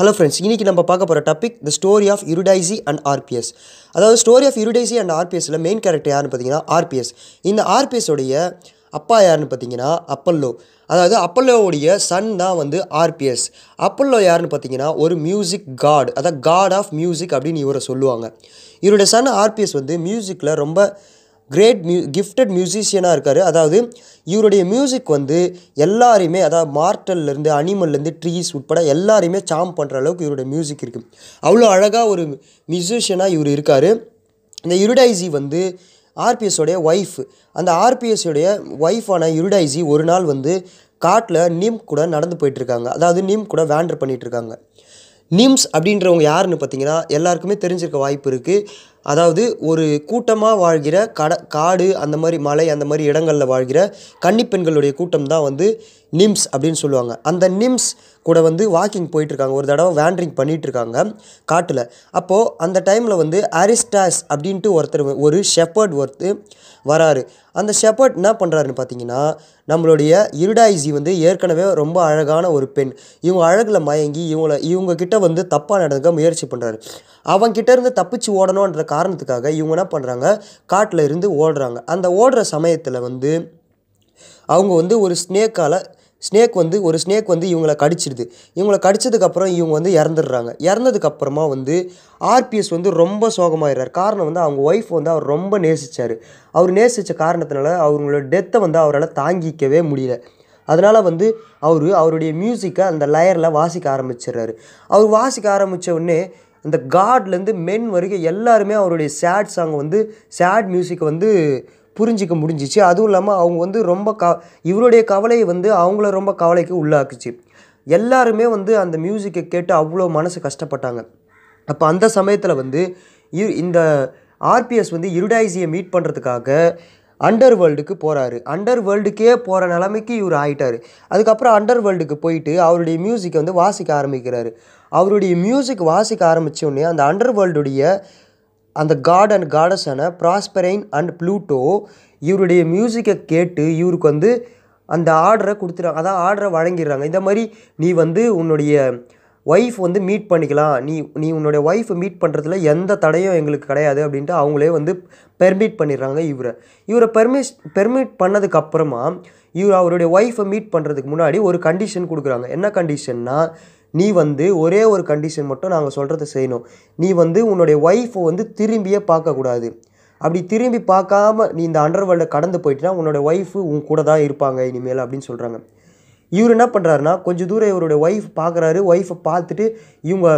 hello friends இன்றைக்கி நம்ம பார்க்க போகிற topic the story of Eurydice and Orpheus அதாவது ஸ்டோரி ஆஃப் இருடைசி அண்ட் ஆர்பிஎஸில் மெயின் கேரக்டர் யாருன்னு பார்த்தீங்கன்னா ஆர்பிஎஸ் இந்த ஆர்பிஎஸோடைய அப்பா யாருன்னு பார்த்தீங்கன்னா அப்பல்லோ அதாவது அப்பல்லோவுடைய சன் தான் வந்து ஆர்பிஎஸ் அப்பல்லோ யாருன்னு பார்த்தீங்கன்னா ஒரு மியூசிக் காட் அதாவது காட் ஆஃப் மியூசிக் அப்படின்னு இவரை சொல்லுவாங்க இவருடைய சன் ஆர்பிஎஸ் வந்து மியூசிக்கில் ரொம்ப கிரேட் மியூ கிஃப்டட் மியூசிஷியனாக இருக்கார் அதாவது இவருடைய மியூசிக் வந்து எல்லாரையுமே அதாவது மார்டல்லேருந்து அனிமல்லேருந்து ட்ரீஸ் உட்பட எல்லாரையுமே சாம் பண்ணுற அளவுக்கு இவருடைய மியூசிக் இருக்குது அவ்வளோ அழகாக ஒரு மியூசிஷியனாக இவர் இருக்கார் இந்த இருடைசி வந்து ஆர்பிஎஸோடைய ஒய்ஃப் அந்த ஆர்பிஎஸ்ஸுடைய ஒய்ஃபான இருடைசி ஒரு நாள் வந்து காட்டில் நிம் கூட நடந்து போயிட்டுருக்காங்க அதாவது நிம் கூட வேண்டர் பண்ணிகிட்ருக்காங்க நிம்ஸ் அப்படின்றவங்க யாருன்னு பார்த்தீங்கன்னா எல்லாருக்குமே தெரிஞ்சிருக்க வாய்ப்பு இருக்குது அதாவது ஒரு கூட்டமாக வாழ்கிற கட காடு அந்த மாதிரி மலை அந்த மாதிரி இடங்களில் வாழ்கிற பெண்களுடைய கூட்டம் தான் வந்து நிம்ஸ் அப்படின்னு சொல்லுவாங்க அந்த நிம்ஸ் கூட வந்து வாக்கிங் போயிட்டுருக்காங்க ஒரு தடவை வேண்ட்ரிங் பண்ணிகிட்ருக்காங்க காட்டில் அப்போது அந்த டைமில் வந்து அரிஸ்டாஸ் அப்படின்ட்டு ஒருத்தர் ஒரு ஷெப்பர்ட் ஒருத்து வராரு அந்த ஷெப்பர்ட் என்ன பண்ணுறாருன்னு பார்த்தீங்கன்னா நம்மளுடைய இருடாயிசி வந்து ஏற்கனவே ரொம்ப அழகான ஒரு பெண் இவங்க அழகில் மயங்கி இவங்கள இவங்கக்கிட்ட வந்து தப்பாக நடந்துக்க முயற்சி பண்ணுறாரு அவங்கக்கிட்ட இருந்து தப்பிச்சு ஓடணுன்ற காரணத்துக்காக இவங்க என்ன பண்ணுறாங்க காட்டில் இருந்து ஓடுறாங்க அந்த ஓடுற சமயத்தில் வந்து அவங்க வந்து ஒரு ஸ்னேக்கால் ஸ்னேக் வந்து ஒரு ஸ்னேக் வந்து இவங்களை கடிச்சிடுது இவங்களை கடிச்சதுக்கப்புறம் இவங்க வந்து இறந்துடுறாங்க இறந்ததுக்கப்புறமா வந்து ஆர்பிஎஸ் வந்து ரொம்ப சோகமாயிடுறார் காரணம் வந்து அவங்க ஒய்ஃப் வந்து அவர் ரொம்ப நேசித்தார் அவர் நேசித்த காரணத்தினால அவங்களோட டெத்தை வந்து அவரால் தாங்கிக்கவே முடியல அதனால் வந்து அவர் அவருடைய மியூசிக்கை அந்த லயரில் வாசிக்க ஆரம்பிச்சிடுறாரு அவர் வாசிக்க ஆரம்பித்த உடனே அந்த காட்லேருந்து மென் வரைக்கும் எல்லாருமே அவருடைய சேட் சாங் வந்து சேட் மியூசிக்கை வந்து புரிஞ்சிக்க முடிஞ்சிச்சு அதுவும் இல்லாமல் அவங்க வந்து ரொம்ப க இவருடைய கவலையை வந்து அவங்கள ரொம்ப கவலைக்கு உள்ளாக்குச்சு எல்லாருமே வந்து அந்த மியூசிக்கை கேட்டு அவ்வளோ மனசு கஷ்டப்பட்டாங்க அப்போ அந்த சமயத்தில் வந்து இந்த ஆர்பிஎஸ் வந்து இருடாய்ஸியை மீட் பண்ணுறதுக்காக அண்டர் வேர்ல்டுக்கு போகிறாரு அண்டர் வேர்ல்டுக்கே போகிற நிலைமைக்கு இவர் ஆகிட்டார் அதுக்கப்புறம் அண்டர் வேர்ல்டுக்கு போயிட்டு அவருடைய மியூசிக்கை வந்து வாசிக்க ஆரம்பிக்கிறாரு அவருடைய மியூசிக் வாசிக்க ஆரம்பித்தோடனே அந்த அண்டர் வேர்ல்டுடைய அந்த காட் அண்ட் காடஸான ப்ராஸ்பரைன் அண்ட் ப்ளூட்டோ இவருடைய மியூசிக்கை கேட்டு இவருக்கு வந்து அந்த ஆர்டரை கொடுத்துட்றாங்க அதான் ஆர்டரை வழங்கிடுறாங்க இந்த மாதிரி நீ வந்து உன்னுடைய ஒய்ஃப் வந்து மீட் பண்ணிக்கலாம் நீ நீ உன்னுடைய ஒய்ஃபை மீட் பண்ணுறதுல எந்த தடையும் எங்களுக்கு கிடையாது அப்படின்ட்டு அவங்களே வந்து பெர்மிட் பண்ணிடுறாங்க இவரை இவரை பெர்மிஸ் பெர்மிட் பண்ணதுக்கப்புறமா இவர் அவருடைய ஒய்ஃபை மீட் பண்ணுறதுக்கு முன்னாடி ஒரு கண்டிஷன் கொடுக்குறாங்க என்ன கண்டிஷன்னா நீ வந்து ஒரே ஒரு கண்டிஷன் மட்டும் நாங்கள் சொல்கிறத செய்யணும் நீ வந்து உன்னுடைய ஒய்ஃபை வந்து திரும்பியே பார்க்கக்கூடாது அப்படி திரும்பி பார்க்காம நீ இந்த அண்டர்வேர்ல்டை கடந்து போயிட்டுனா உன்னோட ஒய்ஃபு உன் கூட தான் இருப்பாங்க இனிமேல் அப்படின்னு சொல்கிறாங்க இவர் என்ன பண்ணுறாருனா கொஞ்சம் தூரம் இவருடைய ஒய்ஃப் பார்க்குறாரு ஒய்ஃபை பார்த்துட்டு இவங்க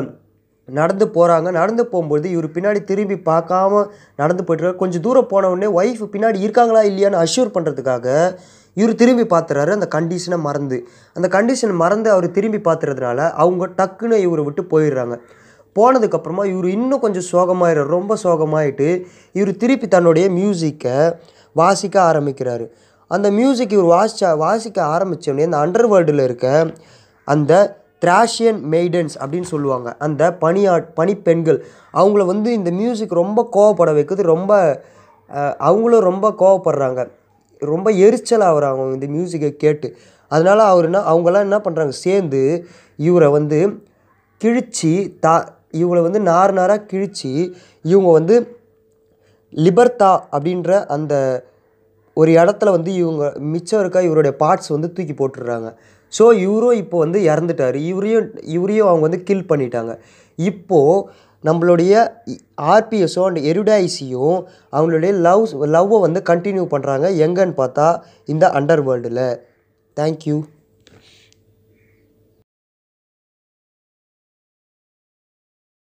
நடந்து போகிறாங்க நடந்து போகும்போது இவர் பின்னாடி திரும்பி பார்க்காம நடந்து போய்ட்டு கொஞ்சம் தூரம் போனவுடனே ஒய்ஃப் பின்னாடி இருக்காங்களா இல்லையான்னு அஷ்யூர் பண்ணுறதுக்காக இவர் திரும்பி பார்த்துறாரு அந்த கண்டிஷனை மறந்து அந்த கண்டிஷன் மறந்து அவர் திரும்பி பார்த்துறதுனால அவங்க டக்குன்னு இவரை விட்டு போயிடுறாங்க போனதுக்கப்புறமா இவர் இன்னும் கொஞ்சம் சோகமாயிடுறார் ரொம்ப சோகமாயிட்டு இவர் திருப்பி தன்னுடைய மியூசிக்கை வாசிக்க ஆரம்பிக்கிறாரு அந்த மியூசிக் இவர் வாசிச்சா வாசிக்க ஆரம்பித்தோடனே அந்த வேர்ல்டில் இருக்க அந்த த்ராஷியன் மெய்டன்ஸ் அப்படின்னு சொல்லுவாங்க அந்த பணியாட் பணிப்பெண்கள் அவங்கள வந்து இந்த மியூசிக் ரொம்ப கோவப்பட வைக்குது ரொம்ப அவங்களும் ரொம்ப கோவப்படுறாங்க ரொம்ப ஆகுறாங்க இந்த மியூசிக்கை கேட்டு அதனால் அவர் என்ன அவங்கெல்லாம் என்ன பண்ணுறாங்க சேர்ந்து இவரை வந்து கிழித்து தா இவங்களை வந்து நார் நாராக கிழித்து இவங்க வந்து லிபர்தா அப்படின்ற அந்த ஒரு இடத்துல வந்து இவங்க மிச்சம் இருக்க இவருடைய பார்ட்ஸ் வந்து தூக்கி போட்டுடுறாங்க ஸோ இவரும் இப்போ வந்து இறந்துட்டார் இவரையும் இவரையும் அவங்க வந்து கில் பண்ணிட்டாங்க இப்போது நம்மளுடைய ஆர்பிஎஸோ அண்ட் எருடாய்ஸியும் அவங்களுடைய லவ் லவ்வை வந்து கண்டினியூ பண்ணுறாங்க எங்கன்னு பார்த்தா இந்த அண்டர் வேர்ல்டில் தேங்க்யூ